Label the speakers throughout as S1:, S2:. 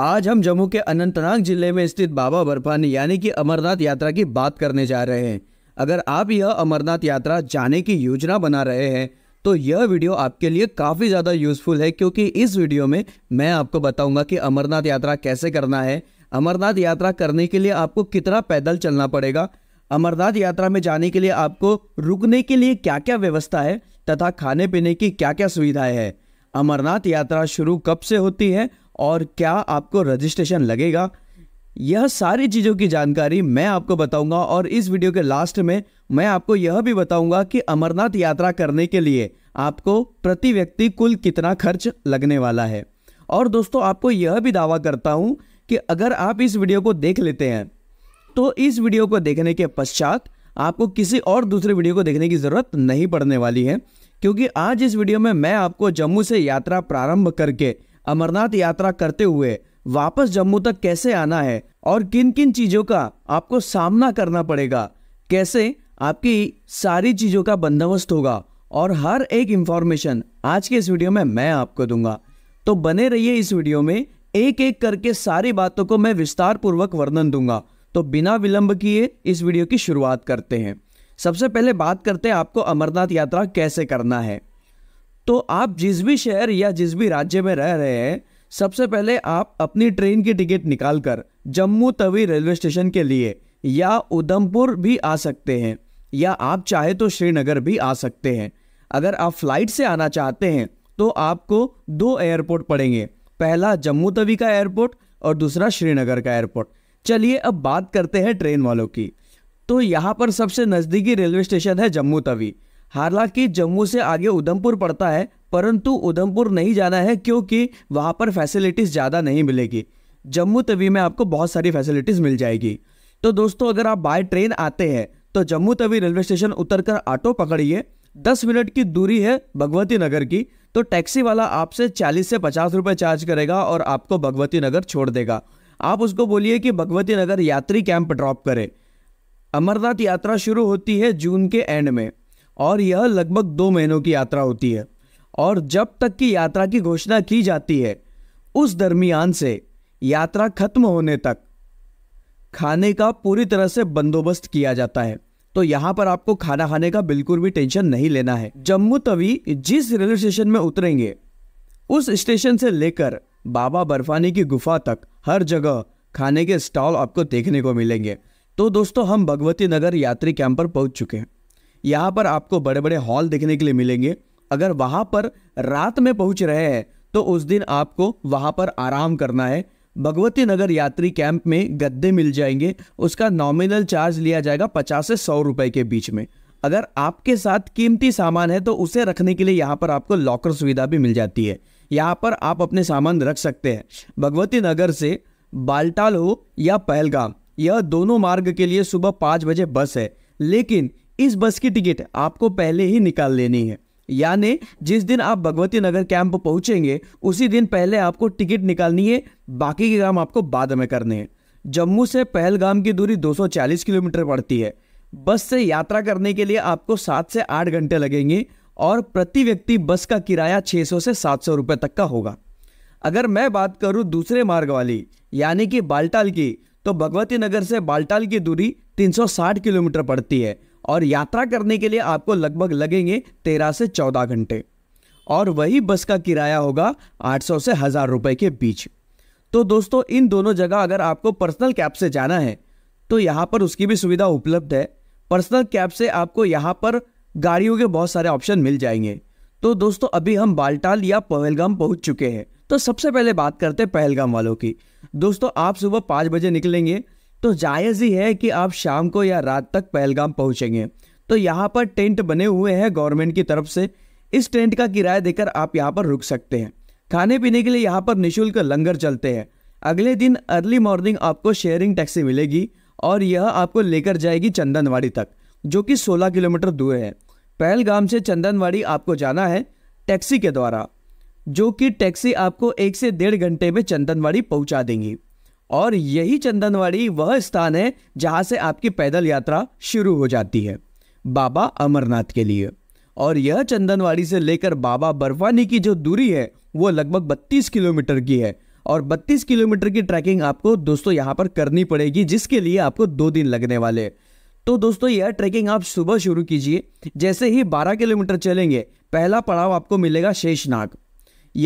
S1: आज हम जम्मू के अनंतनाग जिले में स्थित बाबा बर्फानी यानी कि अमरनाथ यात्रा की बात करने जा रहे हैं अगर आप यह अमरनाथ यात्रा जाने की योजना बना रहे हैं तो यह वीडियो आपके लिए काफ़ी ज़्यादा यूज़फुल है क्योंकि इस वीडियो में मैं आपको बताऊंगा कि अमरनाथ यात्रा कैसे करना है अमरनाथ यात्रा करने के लिए आपको कितना पैदल चलना पड़ेगा अमरनाथ यात्रा में जाने के लिए आपको रुकने के लिए क्या क्या व्यवस्था है तथा खाने पीने की क्या क्या सुविधाएं हैं अमरनाथ यात्रा शुरू कब से होती है और क्या आपको रजिस्ट्रेशन लगेगा यह सारी चीज़ों की जानकारी मैं आपको बताऊंगा और इस वीडियो के लास्ट में मैं आपको यह भी बताऊंगा कि अमरनाथ यात्रा करने के लिए आपको प्रति व्यक्ति कुल कितना खर्च लगने वाला है और दोस्तों आपको यह भी दावा करता हूँ कि अगर आप इस वीडियो को देख लेते हैं तो इस वीडियो को देखने के पश्चात आपको किसी और दूसरे वीडियो को देखने की ज़रूरत नहीं पड़ने वाली है क्योंकि आज इस वीडियो में मैं आपको जम्मू से यात्रा प्रारंभ करके अमरनाथ यात्रा करते हुए वापस जम्मू तक कैसे आना है और किन किन चीज़ों का आपको सामना करना पड़ेगा कैसे आपकी सारी चीज़ों का बंदोबस्त होगा और हर एक इंफॉर्मेशन आज के इस वीडियो में मैं आपको दूंगा तो बने रहिए इस वीडियो में एक एक करके सारी बातों को मैं विस्तार पूर्वक वर्णन दूंगा तो बिना विलंब किए इस वीडियो की शुरुआत करते हैं सबसे पहले बात करते हैं आपको अमरनाथ यात्रा कैसे करना है तो आप जिस भी शहर या जिस भी राज्य में रह रहे हैं सबसे पहले आप अपनी ट्रेन की टिकट निकाल कर जम्मू तवी रेलवे स्टेशन के लिए या उधमपुर भी आ सकते हैं या आप चाहे तो श्रीनगर भी आ सकते हैं अगर आप फ्लाइट से आना चाहते हैं तो आपको दो एयरपोर्ट पड़ेंगे पहला जम्मू तवी का एयरपोर्ट और दूसरा श्रीनगर का एयरपोर्ट चलिए अब बात करते हैं ट्रेन वालों की तो यहाँ पर सबसे नज़दीकी रेलवे स्टेशन है जम्मू तवी हालांकि जम्मू से आगे उधमपुर पड़ता है परंतु उधमपुर नहीं जाना है क्योंकि वहाँ पर फैसिलिटीज़ ज़्यादा नहीं मिलेगी जम्मू तवी में आपको बहुत सारी फैसिलिटीज़ मिल जाएगी तो दोस्तों अगर आप बाय ट्रेन आते हैं तो जम्मू तवी रेलवे स्टेशन उतर कर ऑटो पकड़िए दस मिनट की दूरी है भगवती नगर की तो टैक्सी वाला आपसे चालीस से पचास रुपये चार्ज करेगा और आपको भगवती नगर छोड़ देगा आप उसको बोलिए कि भगवती नगर यात्री कैंप ड्रॉप करें अमरनाथ यात्रा शुरू होती है जून के एंड में और यह लगभग दो महीनों की यात्रा होती है और जब तक की यात्रा की घोषणा की जाती है उस दरमियान से यात्रा खत्म होने तक खाने का पूरी तरह से बंदोबस्त किया जाता है तो यहाँ पर आपको खाना खाने का बिल्कुल भी टेंशन नहीं लेना है जम्मू तवी जिस रेलवे स्टेशन में उतरेंगे उस स्टेशन से लेकर बाबा बर्फानी की गुफा तक हर जगह खाने के स्टॉल आपको देखने को मिलेंगे तो दोस्तों हम भगवती नगर यात्री कैंप पर पहुंच चुके हैं यहाँ पर आपको बड़े बड़े हॉल देखने के लिए मिलेंगे अगर वहाँ पर रात में पहुँच रहे हैं तो उस दिन आपको वहाँ पर आराम करना है भगवती नगर यात्री कैंप में गद्दे मिल जाएंगे उसका नॉमिनल चार्ज लिया जाएगा पचास से सौ रुपए के बीच में अगर आपके साथ कीमती सामान है तो उसे रखने के लिए यहाँ पर आपको लॉकर सुविधा भी मिल जाती है यहाँ पर आप अपने सामान रख सकते हैं भगवती नगर से बालटाल हो या पहलगाम यह दोनों मार्ग के लिए सुबह पाँच बजे बस है लेकिन इस बस की टिकट आपको पहले ही निकाल लेनी है यानी जिस दिन आप भगवती नगर कैंप पहुंचेंगे उसी दिन पहले आपको टिकट निकालनी है बाकी के काम आपको बाद में करने हैं जम्मू से पहलगाम की दूरी 240 किलोमीटर पड़ती है बस से यात्रा करने के लिए आपको सात से आठ घंटे लगेंगे और प्रति व्यक्ति बस का किराया 600 से 700 रुपए तक का होगा अगर मैं बात करूं दूसरे मार्ग वाली यानी कि बालटाल की तो भगवती नगर से बालटाल की दूरी 360 किलोमीटर पड़ती है और यात्रा करने के लिए आपको लगभग लगेंगे तेरह से चौदह घंटे और वही बस का किराया होगा 800 से हज़ार रुपये के बीच तो दोस्तों इन दोनों जगह अगर आपको पर्सनल कैब से जाना है तो यहाँ पर उसकी भी सुविधा उपलब्ध है पर्सनल कैब से आपको यहाँ पर गाड़ियों के बहुत सारे ऑप्शन मिल जाएंगे तो दोस्तों अभी हम बालटाल या पहलगाम पहुँच चुके हैं तो सबसे पहले बात करते हैं पहलगाम वालों की दोस्तों आप सुबह पाँच बजे निकलेंगे तो जायज़ ही है कि आप शाम को या रात तक पहलगाम पहुँचेंगे तो यहाँ पर टेंट बने हुए हैं गवर्नमेंट की तरफ से इस टेंट का किराया देकर आप यहाँ पर रुक सकते हैं खाने पीने के लिए यहाँ पर निशुल्क लंगर चलते हैं अगले दिन अर्ली मॉर्निंग आपको शेयरिंग टैक्सी मिलेगी और यह आपको लेकर जाएगी चंदनवाड़ी तक जो कि 16 किलोमीटर दूर है पहलगाम से चंदनवाड़ी आपको जाना है टैक्सी के द्वारा जो कि टैक्सी आपको एक से डेढ़ घंटे में चंदनवाड़ी पहुंचा देंगी और यही चंदनवाड़ी वह स्थान है जहाँ से आपकी पैदल यात्रा शुरू हो जाती है बाबा अमरनाथ के लिए और यह चंदनवाड़ी से लेकर बाबा बर्फानी की जो दूरी है वो लगभग 32 किलोमीटर की है और 32 किलोमीटर की ट्रैकिंग आपको दोस्तों यहाँ पर करनी पड़ेगी जिसके लिए आपको दो दिन लगने वाले तो दोस्तों यह ट्रैकिंग आप सुबह शुरू कीजिए जैसे ही 12 किलोमीटर चलेंगे पहला पड़ाव आपको मिलेगा शेषनाग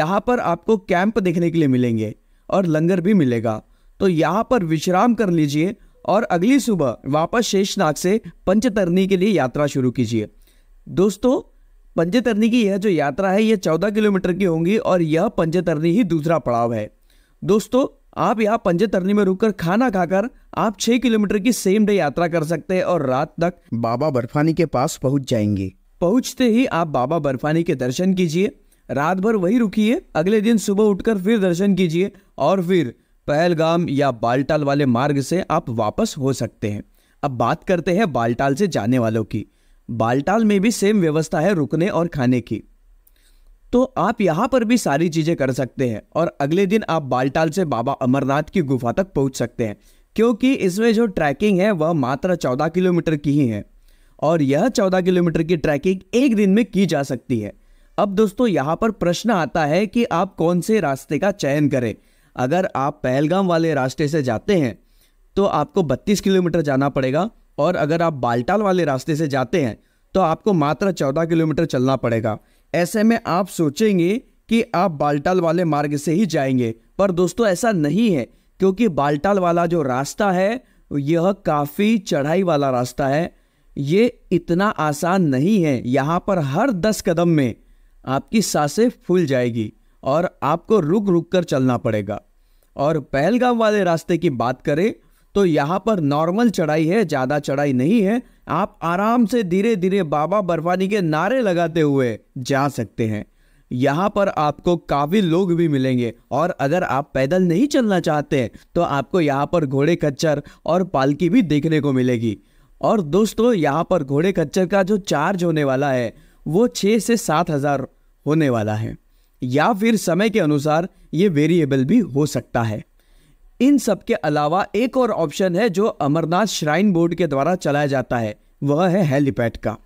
S1: यहाँ पर आपको कैंप देखने के लिए मिलेंगे और लंगर भी मिलेगा तो यहाँ पर विश्राम कर लीजिए और अगली सुबह वापस शेषनाग से पंचतरणी के लिए यात्रा शुरू कीजिए दोस्तों पंचतरणी की यह जो यात्रा है यह चौदह किलोमीटर की होंगी और यह पंचतरणी ही दूसरा पड़ाव है दोस्तों आप यहाँ पंचतरणी में रुककर खाना खाकर आप छः किलोमीटर की सेम डे यात्रा कर सकते हैं और रात तक बाबा बर्फानी के पास पहुँच जाएंगे पहुँचते ही आप बाबा बर्फानी के दर्शन कीजिए रात भर वही रुकिए अगले दिन सुबह उठकर फिर दर्शन कीजिए और फिर पहलगाम या बालटाल वाले मार्ग से आप वापस हो सकते हैं अब बात करते हैं बालटाल से जाने वालों की बालटाल में भी सेम व्यवस्था है रुकने और खाने की तो आप यहाँ पर भी सारी चीज़ें कर सकते हैं और अगले दिन आप बालटाल से बाबा अमरनाथ की गुफा तक पहुँच सकते हैं क्योंकि इसमें जो ट्रैकिंग है वह मात्र चौदह किलोमीटर की ही है और यह चौदह किलोमीटर की ट्रैकिंग एक दिन में की जा सकती है अब दोस्तों यहाँ पर प्रश्न आता है कि आप कौन से रास्ते का चयन करें अगर आप पहलगाम वाले रास्ते से जाते हैं तो आपको 32 किलोमीटर जाना पड़ेगा और अगर आप बालटाल वाले रास्ते से जाते हैं तो आपको मात्र 14 किलोमीटर चलना पड़ेगा ऐसे में आप सोचेंगे कि आप बालटाल वाले मार्ग से ही जाएंगे पर दोस्तों ऐसा नहीं है क्योंकि बालटाल वाला जो रास्ता है यह काफ़ी चढ़ाई वाला रास्ता है ये इतना आसान नहीं है यहाँ पर हर दस कदम में आपकी सांसें फूल जाएगी और आपको रुक रुक कर चलना पड़ेगा और पहलगाम वाले रास्ते की बात करें तो यहाँ पर नॉर्मल चढ़ाई है ज़्यादा चढ़ाई नहीं है आप आराम से धीरे धीरे बाबा बर्फानी के नारे लगाते हुए जा सकते हैं यहाँ पर आपको काफ़ी लोग भी मिलेंगे और अगर आप पैदल नहीं चलना चाहते तो आपको यहाँ पर घोड़े खच्चर और पालकी भी देखने को मिलेगी और दोस्तों यहाँ पर घोड़े खच्चर का जो चार्ज होने वाला है वो छः से सात हज़ार होने वाला है या फिर समय के अनुसार ये वेरिएबल भी हो सकता है इन सब के अलावा एक और ऑप्शन है जो अमरनाथ श्राइन बोर्ड के द्वारा चलाया जाता है वह है हेलीपैड का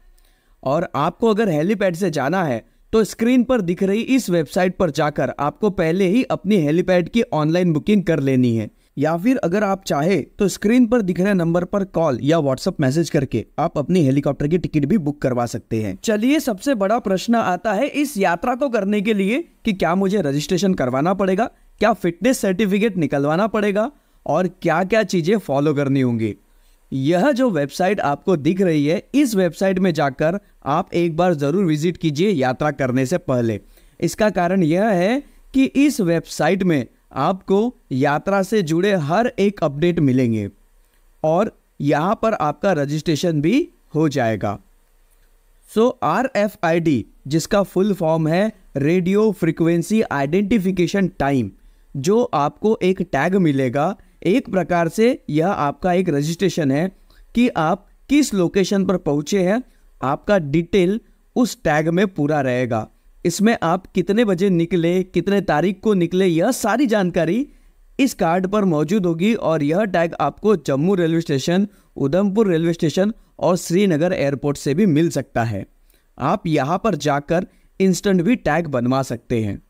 S1: और आपको अगर हेलीपैड से जाना है तो स्क्रीन पर दिख रही इस वेबसाइट पर जाकर आपको पहले ही अपनी हेलीपैड की ऑनलाइन बुकिंग कर लेनी है या फिर अगर आप चाहे तो स्क्रीन पर दिख रहे नंबर पर कॉल या व्हाट्सएप मैसेज करके आप अपनी हेलीकॉप्टर की टिकट भी बुक करवा सकते हैं चलिए सबसे बड़ा प्रश्न आता है इस यात्रा को करने के लिए कि क्या मुझे रजिस्ट्रेशन करवाना पड़ेगा क्या फिटनेस सर्टिफिकेट निकलवाना पड़ेगा और क्या क्या चीज़ें फॉलो करनी होंगी यह जो वेबसाइट आपको दिख रही है इस वेबसाइट में जाकर आप एक बार ज़रूर विजिट कीजिए यात्रा करने से पहले इसका कारण यह है कि इस वेबसाइट में आपको यात्रा से जुड़े हर एक अपडेट मिलेंगे और यहाँ पर आपका रजिस्ट्रेशन भी हो जाएगा so R F I D जिसका फुल फॉर्म है रेडियो फ्रिक्वेंसी आइडेंटिफिकेशन टाइम जो आपको एक टैग मिलेगा एक प्रकार से यह आपका एक रजिस्ट्रेशन है कि आप किस लोकेशन पर पहुँचे हैं आपका डिटेल उस टैग में पूरा रहेगा इसमें आप कितने बजे निकले कितने तारीख को निकले यह सारी जानकारी इस कार्ड पर मौजूद होगी और यह टैग आपको Jammu railway station Udhampur railway station और श्रीनगर एयरपोर्ट से भी मिल सकता है आप यहाँ पर जाकर इंस्टेंट भी टैग बनवा सकते हैं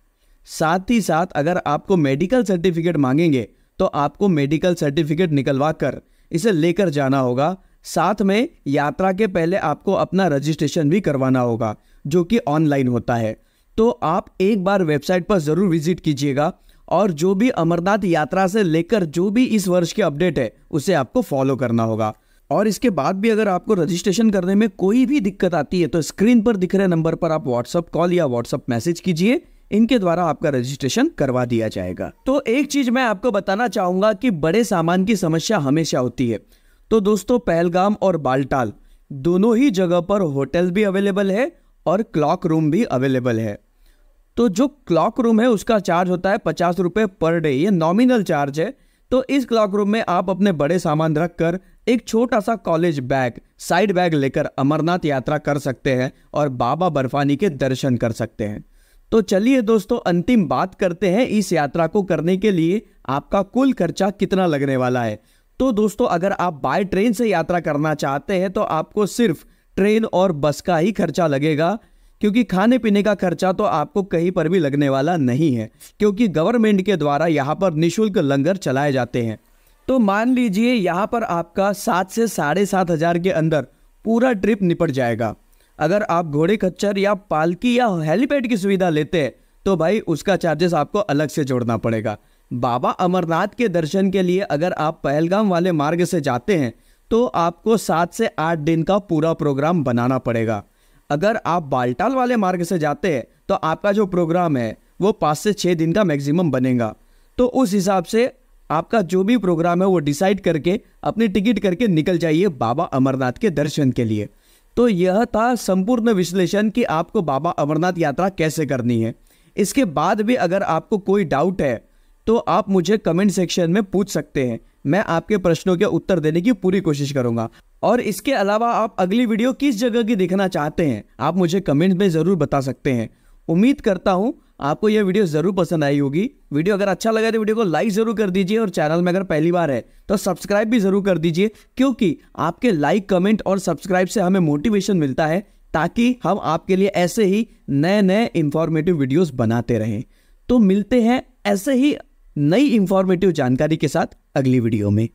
S1: साथ ही साथ अगर आपको मेडिकल सर्टिफिकेट मांगेंगे तो आपको मेडिकल सर्टिफिकेट निकलवा कर इसे लेकर जाना होगा साथ में यात्रा के पहले आपको अपना रजिस्ट्रेशन भी करवाना होगा जो कि ऑनलाइन होता है तो आप एक बार वेबसाइट पर ज़रूर विजिट कीजिएगा और जो भी अमरनाथ यात्रा से लेकर जो भी इस वर्ष के अपडेट है उसे आपको फॉलो करना होगा और इसके बाद भी अगर आपको रजिस्ट्रेशन करने में कोई भी दिक्कत आती है तो स्क्रीन पर दिख रहे नंबर पर आप व्हाट्सअप कॉल या व्हाट्सअप मैसेज कीजिए इनके द्वारा आपका रजिस्ट्रेशन करवा दिया जाएगा तो एक चीज मैं आपको बताना चाहूंगा कि बड़े सामान की समस्या हमेशा होती है तो दोस्तों पहलगाम और बालटाल दोनों ही जगह पर होटल भी अवेलेबल है और क्लॉक रूम भी अवेलेबल है तो जो क्लॉक रूम है उसका चार्ज होता है पचास रुपये पर डे ये नॉमिनल चार्ज है तो इस क्लॉक रूम में आप अपने बड़े सामान रख कर एक छोटा सा कॉलेज बैग साइड बैग लेकर अमरनाथ यात्रा कर सकते हैं और बाबा बर्फानी के दर्शन कर सकते हैं तो चलिए दोस्तों अंतिम बात करते हैं इस यात्रा को करने के लिए आपका कुल खर्चा कितना लगने वाला है तो दोस्तों अगर आप बाय ट्रेन से यात्रा करना चाहते हैं तो आपको सिर्फ ट्रेन और बस का ही खर्चा लगेगा क्योंकि खाने पीने का खर्चा तो आपको कहीं पर भी लगने वाला नहीं है क्योंकि गवर्नमेंट के द्वारा यहाँ पर निशुल्क लंगर चलाए जाते हैं तो मान लीजिए यहाँ पर आपका सात से साढ़े सात हज़ार के अंदर पूरा ट्रिप निपट जाएगा अगर आप घोड़े खच्चर या पालकी या हेलीपैड की सुविधा लेते हैं तो भाई उसका चार्जेस आपको अलग से जोड़ना पड़ेगा बाबा अमरनाथ के दर्शन के लिए अगर आप पहलगाम वाले मार्ग से जाते हैं तो आपको सात से आठ दिन का पूरा प्रोग्राम बनाना पड़ेगा अगर आप बालटाल वाले मार्ग से जाते हैं तो आपका जो प्रोग्राम है वो पाँच से छः दिन का मैक्सिमम बनेगा तो उस हिसाब से आपका जो भी प्रोग्राम है वो डिसाइड करके अपनी टिकट करके निकल जाइए बाबा अमरनाथ के दर्शन के लिए तो यह था संपूर्ण विश्लेषण कि आपको बाबा अमरनाथ यात्रा कैसे करनी है इसके बाद भी अगर आपको कोई डाउट है तो आप मुझे कमेंट सेक्शन में पूछ सकते हैं मैं आपके प्रश्नों के उत्तर देने की पूरी कोशिश करूंगा और इसके अलावा आप अगली वीडियो किस जगह की देखना चाहते हैं आप मुझे कमेंट में ज़रूर बता सकते हैं उम्मीद करता हूँ आपको यह वीडियो ज़रूर पसंद आई होगी वीडियो अगर अच्छा लगा तो वीडियो को लाइक ज़रूर कर दीजिए और चैनल में अगर पहली बार है तो सब्सक्राइब भी ज़रूर कर दीजिए क्योंकि आपके लाइक कमेंट और सब्सक्राइब से हमें मोटिवेशन मिलता है ताकि हम आपके लिए ऐसे ही नए नए इन्फॉर्मेटिव वीडियोज बनाते रहें तो मिलते हैं ऐसे ही नई इन्फॉर्मेटिव जानकारी के साथ अगली वीडियो में